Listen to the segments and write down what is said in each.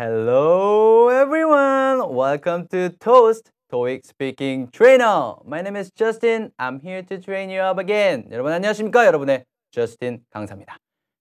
Hello everyone! Welcome to Toast TOEIC Speaking Trainer! My name is Justin. I'm here to train you up again. 여러분 안녕하십니까? 여러분의 Justin 강사입니다.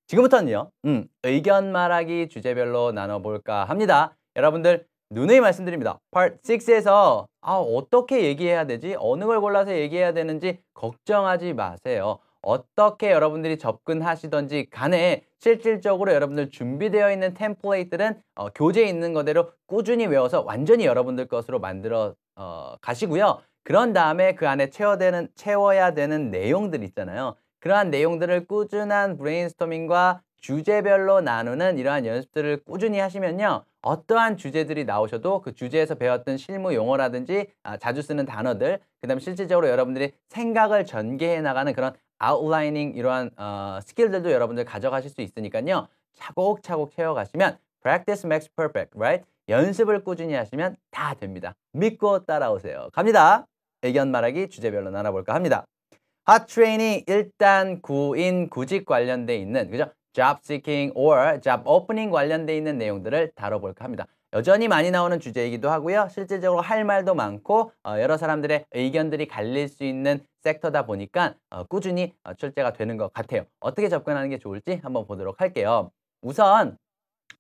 지금부터는요. 음, 의견 말하기 주제별로 나눠볼까 합니다. 여러분들 누누이 말씀드립니다. Part 6에서 아, 어떻게 얘기해야 되지? 어느 걸 골라서 얘기해야 되는지 걱정하지 마세요. 어떻게 여러분들이 접근하시던지 간에 실질적으로 여러분들 준비되어 있는 템플레이트들은 어, 교재에 있는 거대로 꾸준히 외워서 완전히 여러분들 것으로 만들어 어, 가시고요. 그런 다음에 그 안에 채워되는, 채워야 되는 내용들 있잖아요. 그러한 내용들을 꾸준한 브레인스토밍과 주제별로 나누는 이러한 연습들을 꾸준히 하시면요. 어떠한 주제들이 나오셔도 그 주제에서 배웠던 실무 용어라든지 아, 자주 쓰는 단어들, 그 다음 실질적으로 여러분들이 생각을 전개해 나가는 그런 아웃라이닝 이러한 어, 스킬들도 여러분들 가져가실 수 있으니까요. 차곡차곡 채워가시면 practice makes perfect, right? 연습을 꾸준히 하시면 다 됩니다. 믿고 따라오세요. 갑니다. 의견 말하기 주제별로 나눠볼까 합니다. 핫트레이닝 일단 구인 구직 관련돼 있는 그죠? job seeking or job opening 관련돼 있는 내용들을 다뤄볼까 합니다. 여전히 많이 나오는 주제이기도 하고요. 실질적으로 할 말도 많고 어, 여러 사람들의 의견들이 갈릴 수 있는 섹터다 보니까 어, 꾸준히 어, 출제가 되는 것 같아요. 어떻게 접근하는 게 좋을지 한번 보도록 할게요. 우선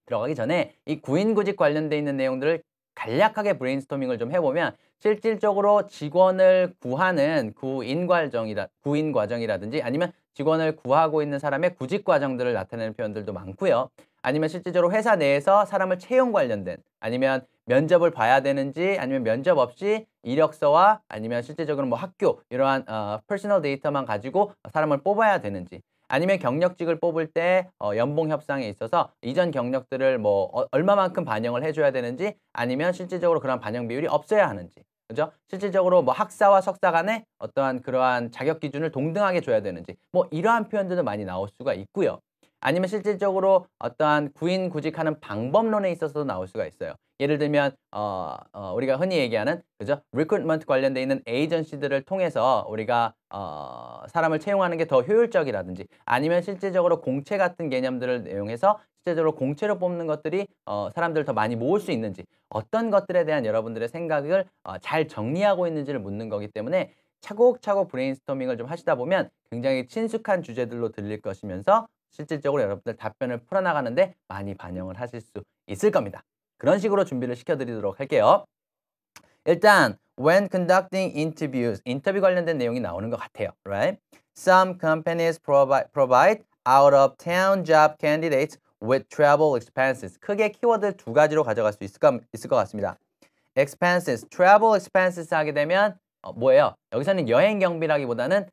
들어가기 전에 이 구인구직 관련돼 있는 내용들을 간략하게 브레인스토밍을 좀 해보면 실질적으로 직원을 구하는 구인 과정이라 구인 과정이라든지 아니면 직원을 구하고 있는 사람의 구직 과정들을 나타내는 표현들도 많고요. 아니면 실제적으로 회사 내에서 사람을 채용 관련된 아니면 면접을 봐야 되는지 아니면 면접 없이 이력서와 아니면 실제적으로 뭐 학교 이러한 어, 퍼스널 데이터만 가지고 사람을 뽑아야 되는지 아니면 경력직을 뽑을 때 어, 연봉 협상에 있어서 이전 경력들을 뭐 어, 얼마만큼 반영을 해줘야 되는지 아니면 실질적으로 그런 반영 비율이 없어야 하는지 그죠? 실질적으로 뭐 학사와 석사 간에 어떠한 그러한 자격 기준을 동등하게 줘야 되는지 뭐 이러한 표현들도 많이 나올 수가 있고요. 아니면 실질적으로 어떠한 구인 구직하는 방법론에 있어서도 나올 수가 있어요. 예를 들면 어, 어, 우리가 흔히 얘기하는 그죠? 리크루트먼트 관련돼 있는 에이전시들을 통해서 우리가 어, 사람을 채용하는 게 더 효율적이라든지 아니면 실질적으로 공채 같은 개념들을 이용해서 실제적으로 공채로 뽑는 것들이 어, 사람들을 더 많이 모을 수 있는지 어떤 것들에 대한 여러분들의 생각을 어, 잘 정리하고 있는지를 묻는 거기 때문에 차곡차곡 브레인스토밍을 좀 하시다 보면 굉장히 친숙한 주제들로 들릴 것이면서 실질적으로 여러분들 답변을 풀어나가는데 많이 반영을 하실 수 있을 겁니다. 그런 식으로 준비를 시켜드리도록 할게요. 일단 when conducting interviews 인터뷰 관련된 내용이 나오는 것 같아요. Right? Some companies provide, provide out of town job candidates with travel expenses. 크게 키워드 두 가지로 가져갈 수 있을 있을 것 같습니다. expenses, travel expenses 하게 되면 어, 뭐예요? 여기서는 여행 경비라기보다는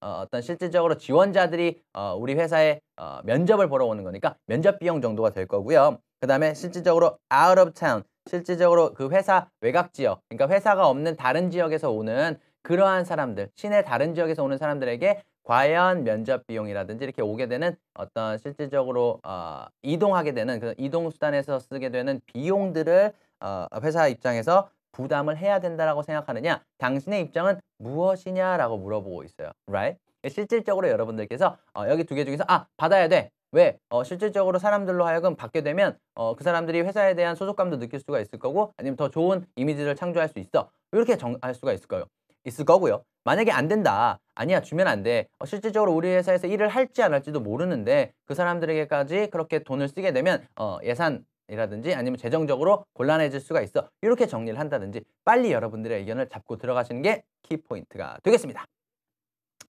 어, 어떤 실질적으로 지원자들이 어, 우리 회사에 어, 면접을 보러 오는 거니까 면접 비용 정도가 될 거고요. 그 다음에 실질적으로 out of town, 실질적으로 그 회사 외곽 지역, 그러니까 회사가 없는 다른 지역에서 오는 그러한 사람들, 시내 다른 지역에서 오는 사람들에게 과연 면접 비용이라든지 이렇게 오게 되는 어떤 실질적으로 어, 이동하게 되는 그 이동 수단에서 쓰게 되는 비용들을 어, 회사 입장에서 부담을 해야 된다라고 생각하느냐? 당신의 입장은 무엇이냐라고 물어보고 있어요. Right? 예, 실질적으로 여러분들께서 어, 여기 두 개 중에서 아 받아야 돼. 왜? 어, 실질적으로 사람들로 하여금 받게 되면 어, 그 사람들이 회사에 대한 소속감도 느낄 수가 있을 거고 아니면 더 좋은 이미지를 창조할 수 있어. 이렇게 정할 수가 있을 거예요. 있을 거고요. 만약에 안 된다. 아니야 주면 안 돼. 어, 실질적으로 우리 회사에서 일을 할지 안 할지도 모르는데 그 사람들에게까지 그렇게 돈을 쓰게 되면 어, 예산 이라든지 아니면 재정적으로 곤란해질 수가 있어 이렇게 정리를 한다든지 빨리 여러분들의 의견을 잡고 들어가시는 게 키포인트가 되겠습니다.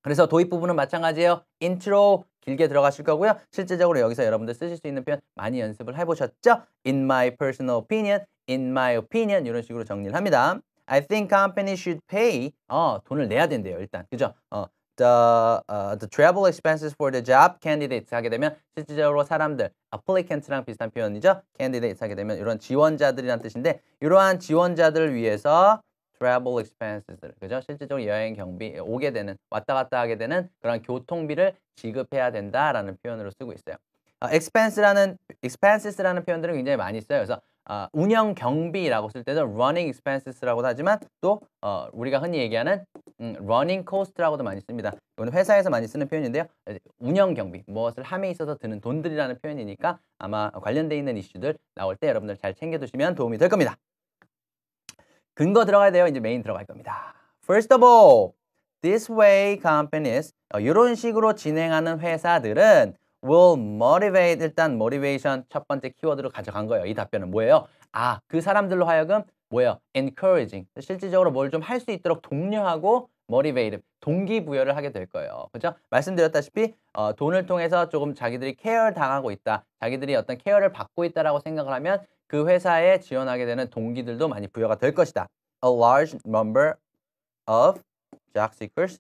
그래서 도입 부분은 마찬가지예요. 인트로 길게 들어가실 거고요. 실제적으로 여기서 여러분들 쓰실 수 있는 표현 많이 연습을 해보셨죠? In my personal opinion, in my opinion 이런 식으로 정리를 합니다. I think c o m p a n i should pay. 어, 돈을 내야 된대요, 일단. 그죠? 어, the, uh, the travel expenses for the job candidates 하게 되면 실질적으로 사람들 applicant랑 비슷한 표현이죠. candidates 하게 되면 이런 지원자들이란 뜻인데 이러한 지원자들을 위해서 travel expenses들 그죠? 실질적으로 여행 경비 예, 오게 되는 왔다 갔다 하게 되는 그런 교통비를 지급해야 된다라는 표현으로 쓰고 있어요. 어, e x p e n s e 라는 expenses라는 표현들은 굉장히 많이 써요. 그래서 어, 운영 경비라고 쓸 때도 running expenses라고도 하지만 또 어, 우리가 흔히 얘기하는 음, running cost라고도 많이 씁니다. 이거는 회사에서 많이 쓰는 표현인데요. 운영 경비, 무엇을 함에 있어서 드는 돈들이라는 표현이니까 아마 관련되어 있는 이슈들 나올 때 여러분들 잘 챙겨두시면 도움이 될 겁니다. 근거 들어가야 돼요. 이제 메인 들어갈 겁니다. First of all, this way companies, 이런 어, 식으로 진행하는 회사들은 will motivate 일단 motivation 첫 번째 키워드로 가져간 거예요. 이 답변은 뭐예요? 아, 그 사람들로 하여금 뭐예요? encouraging. 실질적으로 뭘 좀 할 수 있도록 독려하고 motivate, 동기부여를 하게 될 거예요. 그죠? 말씀드렸다시피 어, 돈을 통해서 조금 자기들이 케어를 당하고 있다. 자기들이 어떤 케어를 받고 있다라고 생각을 하면 그 회사에 지원하게 되는 동기들도 많이 부여가 될 것이다. A large number of job seekers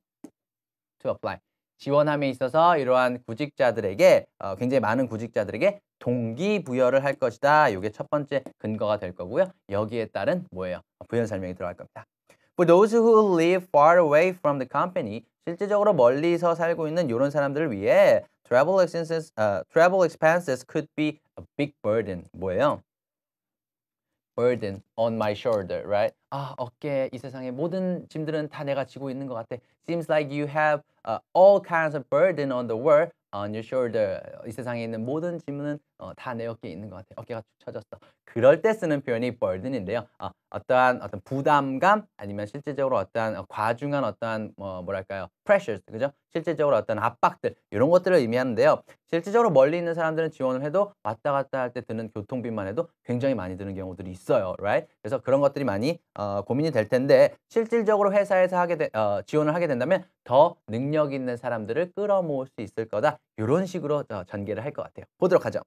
to apply. 지원함에 있어서 이러한 구직자들에게 어, 굉장히 많은 구직자들에게 동기부여를 할 것이다. 이게 첫 번째 근거가 될 거고요. 여기에 따른 뭐예요? 부연 설명이 들어갈 겁니다. For those who live far away from the company, 실제적으로 멀리서 살고 있는 이런 사람들을 위해 travel expenses, uh, travel expenses could be a big burden. 뭐예요? burden on my shoulder, right? 아, 어깨 이 세상의 모든 짐들은 다 내가 지고 있는 것 같아. Seems like you have uh, all kinds of burden on the world on your shoulder. 이 세상에 있는 모든 짐은 어, 다내 어깨에 있는 것 같아요. 어깨가 축 처졌어. 그럴 때 쓰는 표현이 burden인데요. 어, 어떠한 어떤 부담감 아니면 실제적으로 어떠한 어 과중한 어떠한 뭐 뭐랄까요 pressures 그죠 실제적으로 어떤 압박들 이런 것들을 의미하는데요 실제적으로 멀리 있는 사람들은 지원을 해도 왔다 갔다 할 때 드는 교통비만 해도 굉장히 많이 드는 경우들이 있어요 right 그래서 그런 것들이 많이 어, 고민이 될 텐데 실질적으로 회사에서 하게 되, 어, 지원을 하게 된다면 더 능력 있는 사람들을 끌어모을 수 있을 거다 이런 식으로 전개를 할 것 같아요 보도록 하죠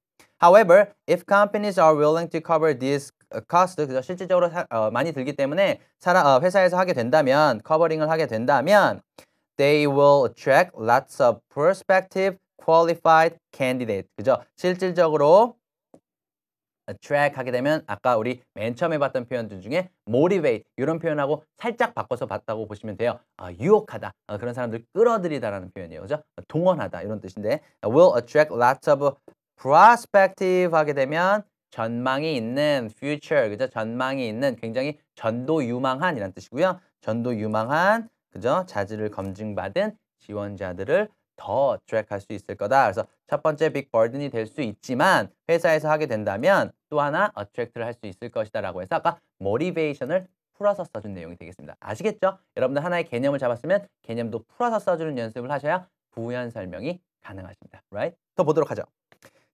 However, if companies are willing to cover these cost 그죠 실질적으로 사, 어, 많이 들기 때문에 사람 어, 회사에서 하게 된다면 커버링을 하게 된다면 they will attract lots of prospective qualified candidate 그죠 실질적으로 attract 하게 되면 아까 우리 맨 처음에 봤던 표현들 중에 motivate 이런 표현하고 살짝 바꿔서 봤다고 보시면 돼요. 아, 유혹하다 아, 그런 사람들 끌어들이다라는 표현이에요. 그죠? 동원하다 이런 뜻인데 will attract lots of prospective 하게 되면 전망이 있는 future 그죠? 전망이 있는 굉장히 전도 유망한 이란 뜻이고요. 전도 유망한 그죠? 자질을 검증받은 지원자들을 더 트랙할 수 있을 거다. 그래서 첫 번째 빅 버든이 될 수 있지만 회사에서 하게 된다면 또 하나 어트랙트를 할 수 있을 것이다 라고 해서 아까 모리베이션을 풀어서 써준 내용이 되겠습니다. 아시겠죠? 여러분들 하나의 개념을 잡았으면 개념도 풀어서 써주는 연습을 하셔야 부연 설명이 가능하십니다. Right? 더 보도록 하죠.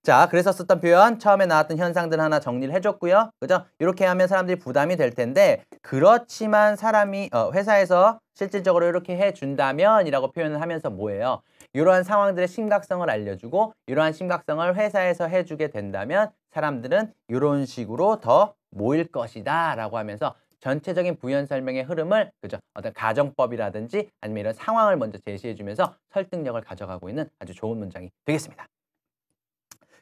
자, 그래서 썼던 표현, 처음에 나왔던 현상들 하나 정리를 해줬고요. 그죠? 이렇게 하면 사람들이 부담이 될 텐데 그렇지만 사람이 어, 회사에서 실질적으로 이렇게 해준다면 이라고 표현을 하면서 뭐예요? 이러한 상황들의 심각성을 알려주고 이러한 심각성을 회사에서 해주게 된다면 사람들은 이런 식으로 더 모일 것이다 라고 하면서 전체적인 부연 설명의 흐름을 그죠 어떤 가정법이라든지 아니면 이런 상황을 먼저 제시해주면서 설득력을 가져가고 있는 아주 좋은 문장이 되겠습니다.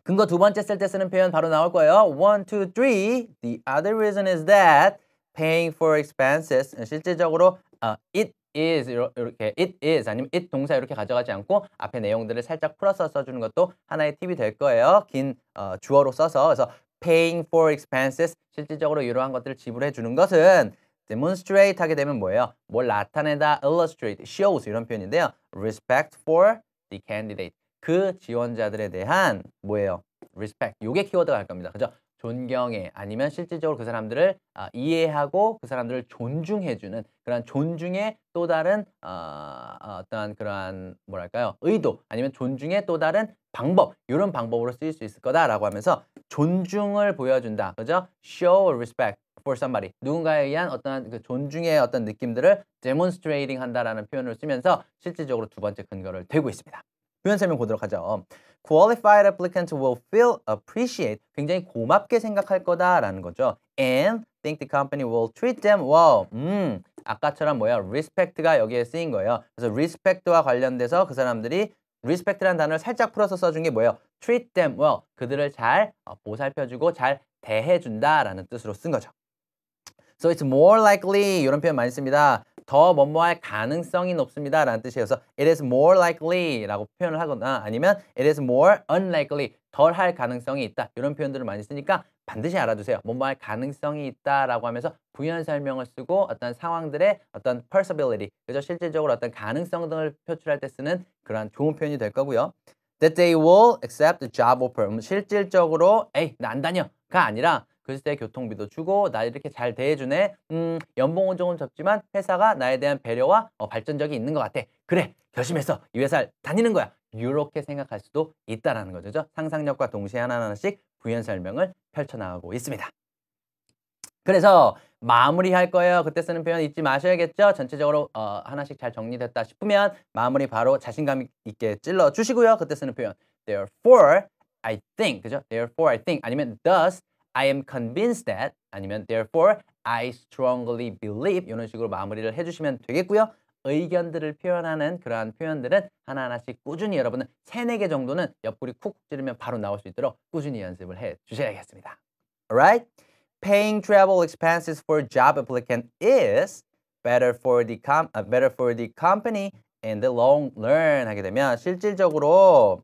근거 두 번째 쓸 때 쓰는 표현 바로 나올 거예요. One, two, three. The other reason is that paying for expenses. 실제적으로 uh, it is 이렇게 it is 아니면 it 동사 이렇게 가져가지 않고 앞에 내용들을 살짝 풀어서 써주는 것도 하나의 팁이 될 거예요. 긴 어, 주어로 써서 그래서 paying for expenses 실질적으로 이러한 것들을 지불해 주는 것은 demonstrate 하게 되면 뭐예요? 뭘 나타내다, illustrate, shows 이런 표현인데요. respect for the candidate 그 지원자들에 대한 뭐예요? respect. 요게 키워드가 할 겁니다. 그죠? 존경해 아니면 실질적으로 그 사람들을 어, 이해하고 그 사람들을 존중해주는 그런 존중의 또 다른 어, 어떠한 그러한 뭐랄까요 의도 아니면 존중의 또 다른 방법 이런 방법으로 쓰일 수 있을 거다라고 하면서 존중을 보여준다 그죠 show respect for somebody 누군가에 의한 어떤 그 존중의 어떤 느낌들을 demonstrating 한다라는 표현을 쓰면서 실질적으로 두 번째 근거를 대고 있습니다. 부연 설명 보도록 하죠. Qualified applicants will feel appreciate 굉장히 고맙게 생각할 거다라는 거죠. And think the company will treat them well. 음, 아까처럼 뭐야? respect가 여기에 쓰인 거예요. 그래서 respect와 관련돼서 그 사람들이 respect라는 단어를 살짝 풀어서 써준 게 뭐예요? treat them well. 그들을 잘 보살펴주고 잘 대해준다라는 뜻으로 쓴 거죠. So it's more likely 이런 표현 많이 씁니다. 더 뭐뭐할 가능성이 높습니다 라는 뜻이어서 it is more likely 라고 표현을 하거나 아니면 it is more unlikely 덜 할 가능성이 있다 이런 표현들을 많이 쓰니까 반드시 알아두세요 뭐뭐할 가능성이 있다 라고 하면서 부연 설명을 쓰고 어떤 상황들의 어떤 possibility 그죠 실질적으로 어떤 가능성 등을 표출할 때 쓰는 그러한 좋은 표현이 될 거고요 that they will accept the job offer 실질적으로 에이 나 안 다녀 가 아니라 글쎄 교통비도 주고 나 이렇게 잘 대해주네. 음 연봉은 조금 적지만 회사가 나에 대한 배려와 어, 발전적이 있는 것 같아. 그래 결심해서 이 회사를 다니는 거야. 이렇게 생각할 수도 있다라는 거죠. 상상력과 동시에 하나하나씩 부연 설명을 펼쳐나가고 있습니다. 그래서 마무리할 거예요. 그때 쓰는 표현 잊지 마셔야겠죠. 전체적으로 어, 하나씩 잘 정리됐다 싶으면 마무리 바로 자신감 있게 찔러 주시고요. 그때 쓰는 표현 therefore I think 그죠? therefore I think 아니면 does I am convinced that 아니면 therefore I strongly believe 이런 식으로 마무리를 해주시면 되겠고요. 의견들을 표현하는 그러한 표현들은 하나하나씩 꾸준히 여러분은 3, 4개 정도는 옆구리 쿡쿡 찌르면 바로 나올 수 있도록 꾸준히 연습을 해 주셔야겠습니다. Alright? Paying travel expenses for job applicant is better for the, com better for the company in the long run 하게 되면 실질적으로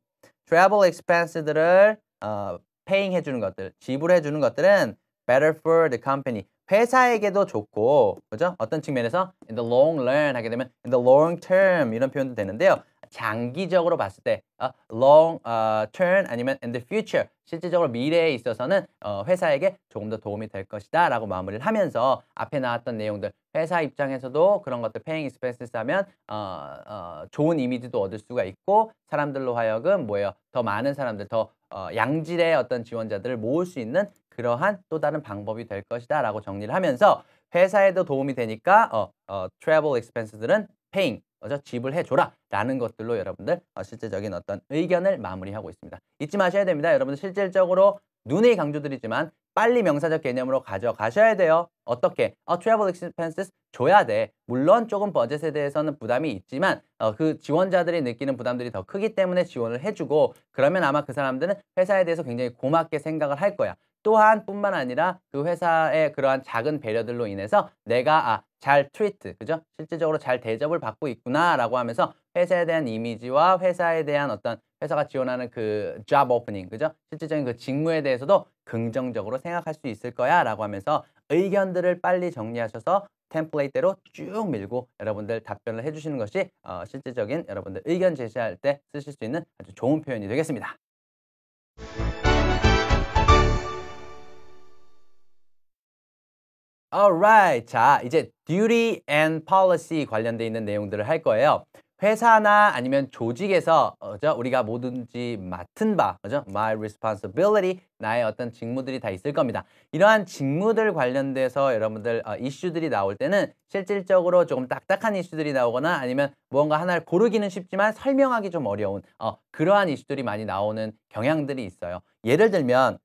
travel expenses들을 어, paying 해주는 것들, 지불해주는 것들은 better for the company. 회사에게도 좋고, 그죠? 어떤 측면에서 in the long run 하게 되면 in the long term 이런 표현도 되는데요. 장기적으로 봤을 때 uh, long uh, 어, term 아니면 in the future 실제적으로 미래에 있어서는 어, 회사에게 조금 더 도움이 될 것이다 라고 마무리를 하면서 앞에 나왔던 내용들 회사 입장에서도 그런 것들 paying expenses 하면 어, 어, 좋은 이미지도 얻을 수가 있고 사람들로 하여금 뭐예요 더 많은 사람들 더 어, 양질의 어떤 지원자들을 모을 수 있는 그러한 또 다른 방법이 될 것이다 라고 정리를 하면서 회사에도 도움이 되니까 어, 어, 트래블 익스펜스들은 페잉, 어저 지불해줘라 라는 것들로 여러분들 어, 실제적인 어떤 의견을 마무리하고 있습니다. 잊지 마셔야 됩니다. 여러분들 실질적으로 눈의 강조드리지만 빨리 명사적 개념으로 가져가셔야 돼요. 어떻게? 어, travel expenses 줘야 돼. 물론 조금 버젯에 대해서는 부담이 있지만 어, 그 지원자들이 느끼는 부담들이 더 크기 때문에 지원을 해주고 그러면 아마 그 사람들은 회사에 대해서 굉장히 고맙게 생각을 할 거야. 또한 뿐만 아니라 그 회사의 그러한 작은 배려들로 인해서 내가 아, 잘 트리트, 그죠? 실질적으로 잘 대접을 받고 있구나라고 하면서 회사에 대한 이미지와 회사에 대한 어떤 회사가 지원하는 그 job opening, 그죠? 실질적인 그 직무에 대해서도 긍정적으로 생각할 수 있을 거야 라고 하면서 의견들을 빨리 정리하셔서 템플레이트대로 쭉 밀고 여러분들 답변을 해주시는 것이 어, 실질적인 여러분들 의견 제시할 때 쓰실 수 있는 아주 좋은 표현이 되겠습니다. Alright, 자 이제 duty and policy 관련돼 있는 내용들을 할 거예요. 회사나 아니면 조직에서 그죠? 어, 우리가 뭐든지 맡은 바, 그죠? My responsibility, 나의 어떤 직무들이 다 있을 겁니다. 이러한 직무들 관련돼서 여러분들 어, 이슈들이 나올 때는 실질적으로 조금 딱딱한 이슈들이 나오거나 아니면 무언가 하나를 고르기는 쉽지만 설명하기 좀 어려운 어, 그러한 이슈들이 많이 나오는 경향들이 있어요. 예를 들면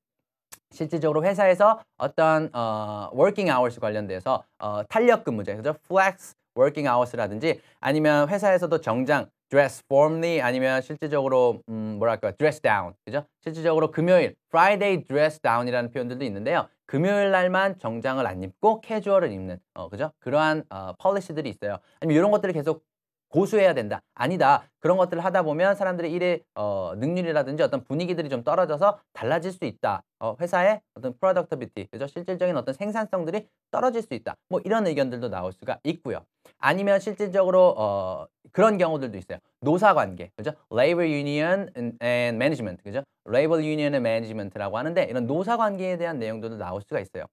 실질적으로 회사에서 어떤 어, working hours 관련돼서 어, 탄력 근무제, 그죠? flex working hours라든지 아니면 회사에서도 정장 dress formally 아니면 실질적으로 음, 뭐랄까 dress down 그죠? 실질적으로 금요일 Friday dress down이라는 표현들도 있는데요. 금요일 날만 정장을 안 입고 캐주얼을 입는 어 그죠? 그러한 어, 폴리시들이 있어요. 아니면 이런 것들을 계속 고수해야 된다. 아니다. 그런 것들을 하다 보면 사람들의 일의 어, 능률이라든지 어떤 분위기들이 좀 떨어져서 달라질 수 있다. 어, 회사의 어떤 프로덕터비티, 그죠? 실질적인 어떤 생산성들이 떨어질 수 있다. 뭐 이런 의견들도 나올 수가 있고요. 아니면 실질적으로 어, 그런 경우들도 있어요. 노사 관계, 그죠? Labor Union and, Management, 그죠? Labor Union and Management라고 하는데 이런 노사 관계에 대한 내용들도 나올 수가 있어요.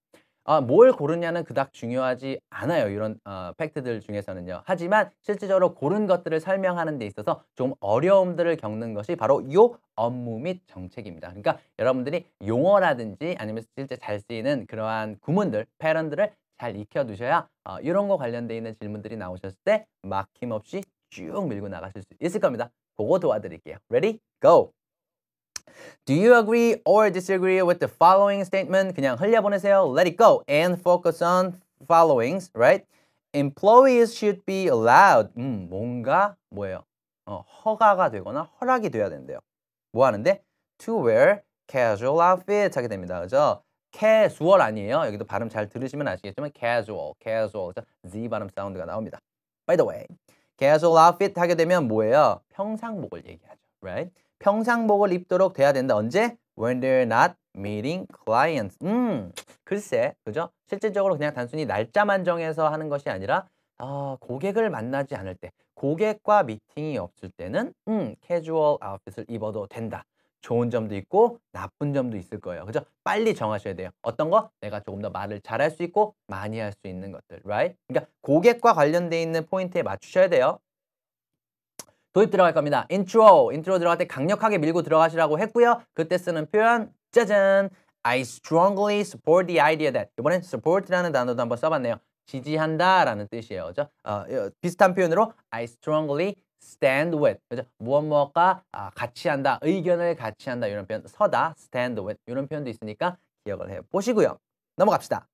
어, 뭘 고르냐는 그닥 중요하지 않아요. 이런 어, 팩트들 중에서는요. 하지만 실질적으로 고른 것들을 설명하는 데 있어서 좀 어려움들을 겪는 것이 바로 이 업무 및 정책입니다. 그러니까 여러분들이 용어라든지 아니면 실제 잘 쓰이는 그러한 구문들, 패런들을 잘 익혀두셔야 어, 이런 거 관련돼 있는 질문들이 나오셨을 때 막힘없이 쭉 밀고 나가실 수 있을 겁니다. 그거 도와드릴게요. Ready? Go! Do you agree or disagree with the following statement? 그냥 흘려보내세요. Let it go and focus on followings, right? Employees should be allowed. 음, 뭔가 뭐예요? 어, 허가가 되거나 허락이 돼야 된대요. 뭐 하는데? To wear casual outfits 하게 됩니다. 그죠? 캐주얼 아니에요. 여기도 발음 잘 들으시면 아시겠지만 casual, casual. Z 발음 사운드가 나옵니다. By the way, casual outfit 하게 되면 뭐예요? 평상복을 얘기하죠. Right? 평상복을 입도록 돼야 된다. 언제? When they're not meeting clients. 음, 글쎄, 그죠? 실질적으로 그냥 단순히 날짜만 정해서 하는 것이 아니라 어, 고객을 만나지 않을 때, 고객과 미팅이 없을 때는 음, 캐주얼 아웃핏을 입어도 된다. 좋은 점도 있고 나쁜 점도 있을 거예요. 그죠? 빨리 정하셔야 돼요. 어떤 거? 내가 조금 더 말을 잘할 수 있고 많이 할 수 있는 것들. right? 그러니까 고객과 관련돼 있는 포인트에 맞추셔야 돼요. 도입 들어갈 겁니다. 인트로, 인트로 들어갈 때 강력하게 밀고 들어가시라고 했고요. 그때 쓰는 표현 짜잔. I strongly support the idea that 이번엔 support라는 단어도 한번 써봤네요. 지지한다라는 뜻이에요. 그죠? 어, 비슷한 표현으로 I strongly stand with 그죠? 무엇 무엇과 아, 같이 한다 의견을 같이 한다 이런 표현 서다 stand with 이런 표현도 있으니까 기억을 해 보시고요 넘어갑시다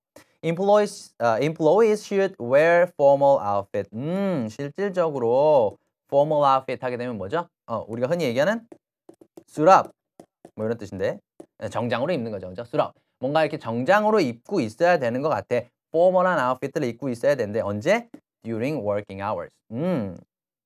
employees uh, employees should wear formal outfit 음 실질적으로 formal outfit 하게 되면 뭐죠? 어, 우리가 흔히 얘기하는 suit up 뭐 이런 뜻인데 네, 정장으로 입는 거죠 그죠? suit up 뭔가 이렇게 정장으로 입고 있어야 되는 것 같아 포멀한 아웃핏을 입고 있어야 되는데 언제? during working hours. 음,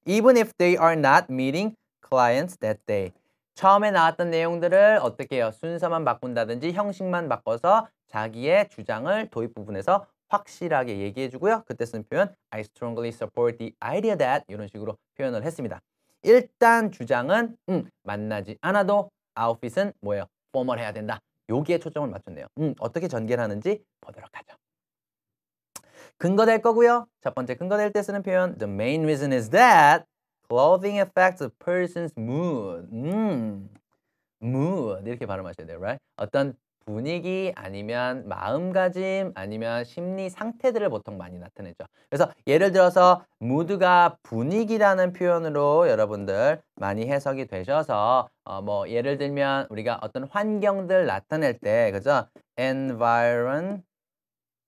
even if they are not meeting clients that day. 처음에 나왔던 내용들을 어떻게 해요? 순서만 바꾼다든지 형식만 바꿔서 자기의 주장을 도입 부분에서 확실하게 얘기해 주고요. 그때 쓴 표현 I strongly support the idea that 이런 식으로 표현을 했습니다. 일단 주장은 음, 만나지 않아도 아웃핏은 뭐예요? 포멀해야 된다. 여기에 초점을 맞췄네요. 음, 어떻게 전개를 하는지 보도록 하죠. 근거될 거고요. 첫 번째 근거될 때 쓰는 표현 The main reason is that clothing affects a person's mood. 음, mood 이렇게 발음하셔야 돼요. Right? 어떤 분위기 아니면 마음가짐 아니면 심리 상태들을 보통 많이 나타내죠. 그래서 예를 들어서 무드가 분위기라는 표현으로 여러분들 많이 해석이 되셔서 어뭐 예를 들면 우리가 어떤 환경들 나타낼 때 그죠? environment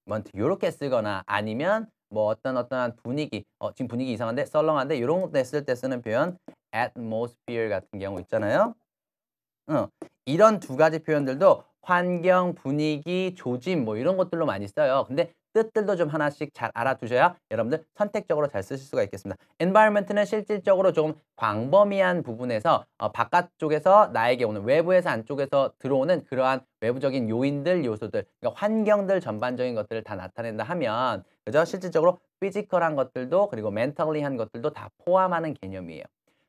w a 이렇게 쓰거나 아니면 뭐 어떤 어떤 분위기 어, 지금 분위기 이상한데 썰렁한데 이런 것도 했을 때 쓰는 표현 atmosphere 같은 경우 있잖아요. 어, 이런 두 가지 표현들도 환경, 분위기, 조짐 뭐 이런 것들로 많이 써요. 근데 뜻들도 좀 하나씩 잘 알아두셔야 여러분들 선택적으로 잘 쓰실 수가 있겠습니다. environment는 실질적으로 조금 광범위한 부분에서 어, 바깥쪽에서 나에게 오는 외부에서 안쪽에서 들어오는 그러한 외부적인 요인들, 요소들, 그러니까 환경들 전반적인 것들을 다 나타낸다 하면 그죠? 실질적으로 피지컬한 것들도 그리고 멘탈리한 것들도 다 포함하는 개념이에요.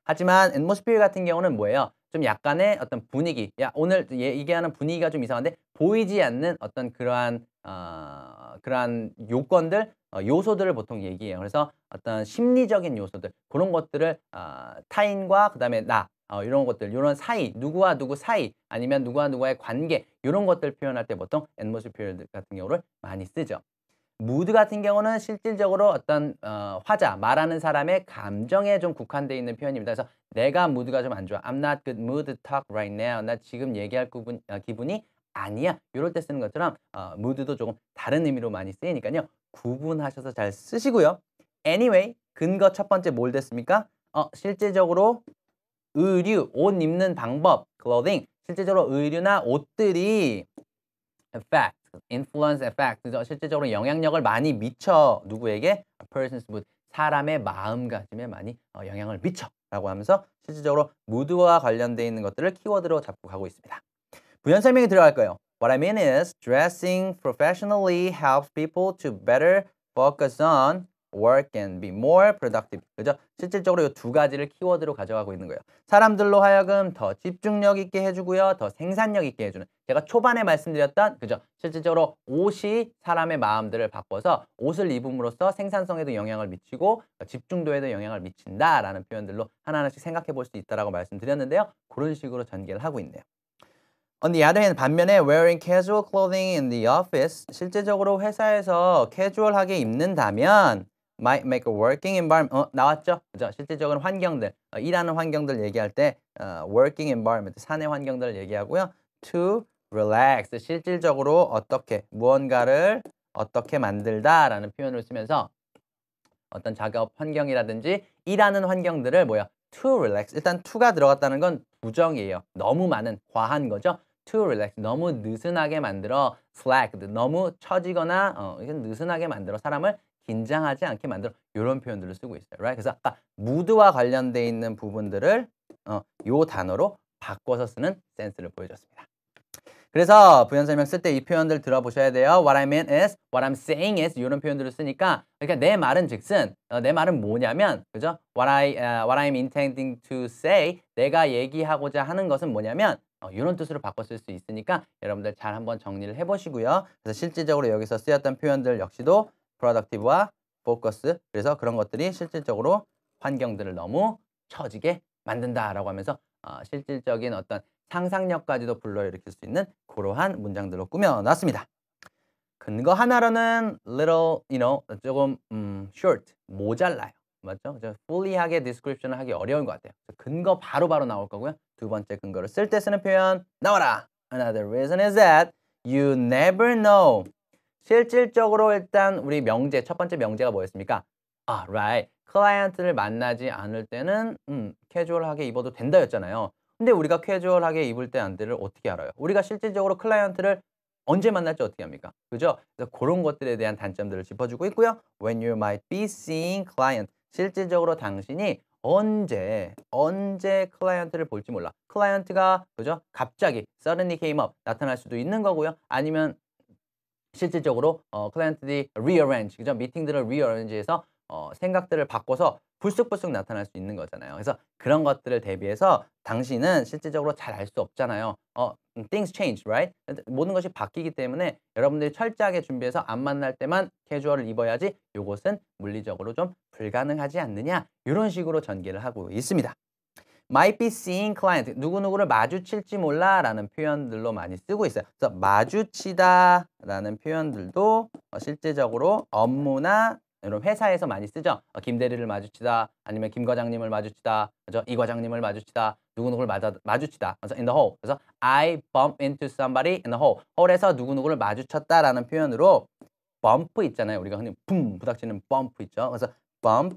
하지만 엔모스피어 같은 경우는 뭐예요? 좀 약간의 어떤 분위기 야 오늘 얘기하는 분위기가 좀 이상한데 보이지 않는 어떤 그러한 어, 그러한 요건들 어, 요소들을 보통 얘기해요. 그래서 어떤 심리적인 요소들 그런 것들을 어, 타인과 그다음에 나 어, 이런 것들, 이런 사이, 누구와 누구 사이, 아니면 누구와 누구와의 관계, 이런 것들 표현할 때 보통 엔모시 표현 같은 경우를 많이 쓰죠. 무드 같은 경우는 실질적으로 어떤 어, 화자, 말하는 사람의 감정에 좀 국한되어 있는 표현입니다. 그래서 내가 무드가 좀 안 좋아. I'm not good mood t a l k right now. 나 지금 얘기할 구분, 어, 기분이 아니야. 이럴 때 쓰는 것처럼 어, 무드도 조금 다른 의미로 많이 쓰이니까요. 구분하셔서 잘 쓰시고요. Anyway, 근거 첫 번째 뭘 됐습니까? 어, 실질적으로 의류, 옷 입는 방법, clothing. 실제적으로 의류나 옷들이 fact, influence effect 실제적으로 영향력을 많이 미쳐 누구에게 a person's mood 사람의 마음가짐에 많이 영향을 미쳐 라고 하면서 실제적으로 무드와 관련되어 있는 것들을 키워드로 잡고 가고 있습니다. 부연 설명이 들어갈 거예요. What I mean is dressing professionally helps people to better focus on work and be more productive. 그죠? 실질적으로 이 두 가지를 키워드로 가져가고 있는 거예요. 사람들로 하여금 더 집중력 있게 해주고요. 더 생산력 있게 해주는. 제가 초반에 말씀드렸던 그죠? 실질적으로 옷이 사람의 마음들을 바꿔서 옷을 입음으로써 생산성에도 영향을 미치고 집중도에도 영향을 미친다라는 표현들로 하나하나씩 생각해 볼 수 있다라고 말씀드렸는데요. 그런 식으로 전개를 하고 있네요. On the other hand, 반면에 wearing casual clothing in the office 실제적으로 회사에서 캐주얼하게 입는다면 might make a working environment 어, 나왔죠? 그죠? 실질적으로 환경들 어, 일하는 환경들 얘기할 때 어, working environment 사내 환경들을 얘기하고요. to relax 실질적으로 어떻게 무언가를 어떻게 만들다라는 표현을 쓰면서 어떤 작업 환경이라든지 일하는 환경들을 뭐야 to relax 일단 to가 들어갔다는 건 부정이에요. 너무 많은 과한 거죠. to relax 너무 느슨하게 만들어 slack 너무 처지거나 어, 느슨하게 만들어 사람을 긴장하지 않게 만들어 이런 표현들을 쓰고 있어요. Right? 그래서 아까 무드와 관련돼 있는 부분들을 어, 단어로 바꿔서 쓰는 센스를 보여줬습니다. 그래서 부연 설명 쓸 때 이 표현들 들어보셔야 돼요. What I m e a n is, what I'm saying is 이런 표현들을 쓰니까 그러니까 내 말은 즉슨 어, 내 말은 뭐냐면 그죠? What I uh, what I'm intending to say 내가 얘기하고자 하는 것은 뭐냐면 어, 이런 뜻으로 바꿔 쓸수 있으니까 여러분들 잘 한번 정리를 해보시고요. 그래서 실질적으로 여기서 쓰였던 표현들 역시도 p r o d u c t i v e 와 focus 그래서 그런 것들이 실질적으로 환경들을 너무 처지게 만든다라고 하면서 어, 실질적인 어떤 상상력까지도 불러일으킬 수 있는 그러한 문장들로 꾸며놨습니다. 근거 하나로는 little, you know, 조금 음, short, 모자라요. 맞죠? 좀 fully하게 description을 하기 어려운 것 같아요. 근거 바로바로 바로 나올 거고요. 두 번째 근거를 쓸 때 쓰는 표현 나와라. Another reason is that you never know 실질적으로 일단 우리 명제, 첫 번째 명제가 뭐였습니까? 아, right. 클라이언트를 만나지 않을 때는 음, 캐주얼하게 입어도 된다였잖아요. 근데 우리가 캐주얼하게 입을 때안 되를 어떻게 알아요? 우리가 실질적으로 클라이언트를 언제 만날지 어떻게 합니까? 그죠? 그래서 그런 것들에 대한 단점들을 짚어주고 있고요. When you might be seeing client. 실질적으로 당신이 언제, 언제 클라이언트를 볼지 몰라. 클라이언트가, 그죠? 갑자기, suddenly came up, 나타날 수도 있는 거고요. 아니면 실질적으로 어, 클라이언트들이 rearrange, 그죠? 미팅들을 rearrange해서 어, 생각들을 바꿔서 불쑥불쑥 나타날 수 있는 거잖아요. 그래서 그런 것들을 대비해서 당신은 실질적으로 잘 알 수 없잖아요. 어, 음, things change, right? 모든 것이 바뀌기 때문에 여러분들이 철저하게 준비해서 안 만날 때만 캐주얼을 입어야지 이것은 물리적으로 좀 불가능하지 않느냐 이런 식으로 전개를 하고 있습니다. might be seeing client 누구누구를 마주칠지 몰라 라는 표현들로 많이 쓰고 있어요. 그래서 마주치다 라는 표현들도 실제적으로 업무나 이런 회사에서 많이 쓰죠. 어, 김 대리를 마주치다 아니면 김 과장님을 마주치다 그죠? 이 과장님을 마주치다 누구누구를 맞아, 마주치다 그래서 in the hall 그래서 I bump into somebody in the hall 홀에서 누구누구를 마주쳤다 라는 표현으로 bump 있잖아요. 우리가 흔히 붐 부닥치는 bump 있죠. 그래서 bump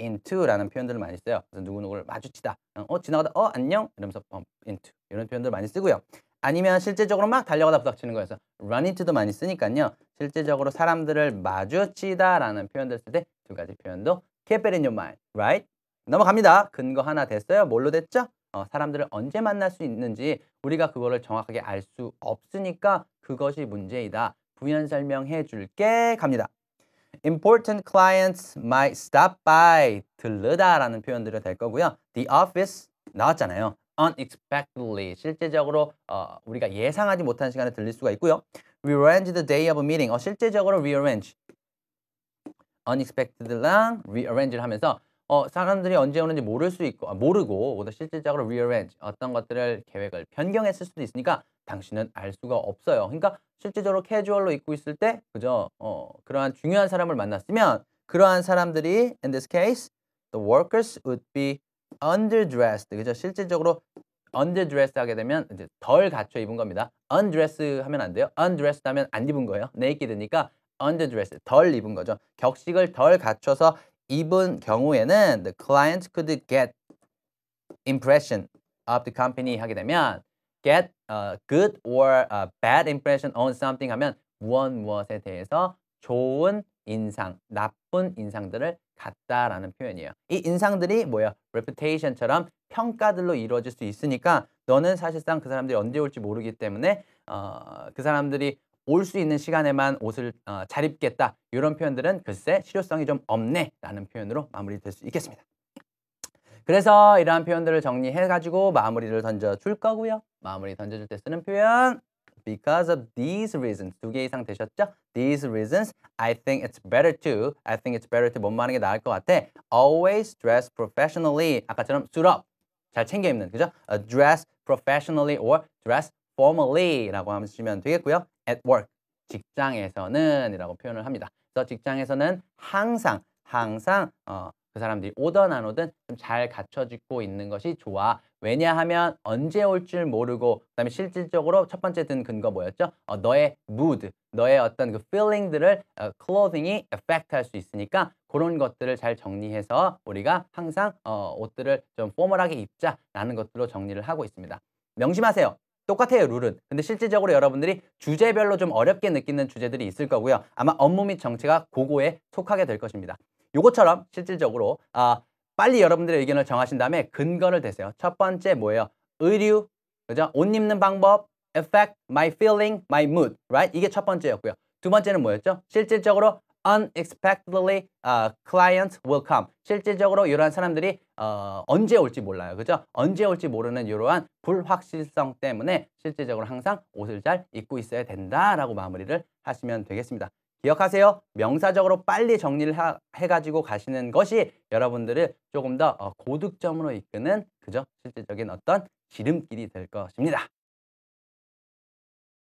into라는 표현들을 많이 써요. 그래서 누구누구를 마주치다. 어, 어 지나가다 어 안녕 이러면서 bump 어, into 이런 표현들 많이 쓰고요. 아니면 실제적으로 막 달려가다 부닥치는 거여서 run into도 많이 쓰니까요. 실제적으로 사람들을 마주치다라는 표현들 쓸때 두 가지 표현도 keep it in your mind, right? 넘어갑니다. 근거 하나 됐어요. 뭘로 됐죠? 어, 사람들을 언제 만날 수 있는지 우리가 그거를 정확하게 알 수 없으니까 그것이 문제이다. 부연 설명해 줄게 갑니다. important clients might stop by 들르다라는 표현들을 될 거고요. The office 나왔잖아요. unexpectedly 실제적으로 어, 우리가 예상하지 못한 시간에 들릴 수가 있고요. rearrange the day of a meeting 어, 실제적으로 rearrange unexpected랑 rearrange를 하면서 어, 사람들이 언제 오는지 모를 수 있고 아, 모르고 실질적으로 rearrange 어떤 것들을 계획을 변경했을 수도 있으니까 당신은 알 수가 없어요. 그러니까 실질적으로 캐주얼로 입고 있을 때 그저 어, 그러한 중요한 사람을 만났으면 그러한 사람들이 in this case the workers would be underdressed. 그죠? 실질적으로 underdressed 하게 되면 이제 덜 갖춰 입은 겁니다. undress e d 하면 안 돼요. undressed 하면 안 입은 거예요. naked니까 underdressed 덜 입은 거죠. 격식을 덜 갖춰서 이번 경우에는 the client could get impression of the company 하게 되면 get a good or a bad impression on something 하면 무언 무엇에 대해서 좋은 인상, 나쁜 인상들을 갖다라는 표현이에요. 이 인상들이 뭐야? reputation처럼 평가들로 이루어질 수 있으니까 너는 사실상 그 사람들이 언제 올지 모르기 때문에 어, 그 사람들이 올수 있는 시간에만 옷을 어, 잘 입겠다 이런 표현들은 글쎄 실효성이 좀 없네 라는 표현으로 마무리될 수 있겠습니다. 그래서 이러한 표현들을 정리해가지고 마무리를 던져줄 거고요. 마무리 던져줄 때 쓰는 표현 because of these reasons 두 개 이상 되셨죠? These reasons, I think it's better to, I think it's better to 뭔말 하는 게 나을 것 같아. Always dress professionally. 아까처럼 수업 잘 챙겨 입는 그죠? dress professionally or dress formally라고 하시면 되겠고요. at work, 직장에서는 이라고 표현을 합니다. 그래서 직장에서는 항상, 항상 어, 그 사람들이 오든 안 오든 좀 잘 갖춰지고 있는 것이 좋아. 왜냐하면 언제 올 줄 모르고 그다음에 실질적으로 첫 번째 든 근거 뭐였죠? 어, 너의 mood, 너의 어떤 그 feeling들을 어, clothing이 affect 할수 있으니까 그런 것들을 잘 정리해서 우리가 항상 어, 옷들을 좀 포멀하게 입자라는 것들로 정리를 하고 있습니다. 명심하세요. 똑같아요 룰은 근데 실질적으로 여러분들이 주제별로 좀 어렵게 느끼는 주제들이 있을 거고요 아마 업무 및 정체가 고거에 속하게 될 것입니다 요것처럼 실질적으로 아, 빨리 여러분들의 의견을 정하신 다음에 근거를 대세요 첫 번째 뭐예요? 의류, 그죠? 옷 입는 방법, affect, my feeling, my mood, right? 이게 첫 번째였고요 두 번째는 뭐였죠? 실질적으로 unexpectedly uh, clients will come. 실질적으로 이러한 사람들이 어, 언제 올지 몰라요. 그죠? 언제 올지 모르는 이러한 불확실성 때문에 실질적으로 항상 옷을 잘 입고 있어야 된다라고 마무리를 하시면 되겠습니다. 기억하세요. 명사적으로 빨리 정리를 하, 해가지고 가시는 것이 여러분들을 조금 더 어, 고득점으로 이끄는 그죠? 실질적인 어떤 지름길이 될 것입니다.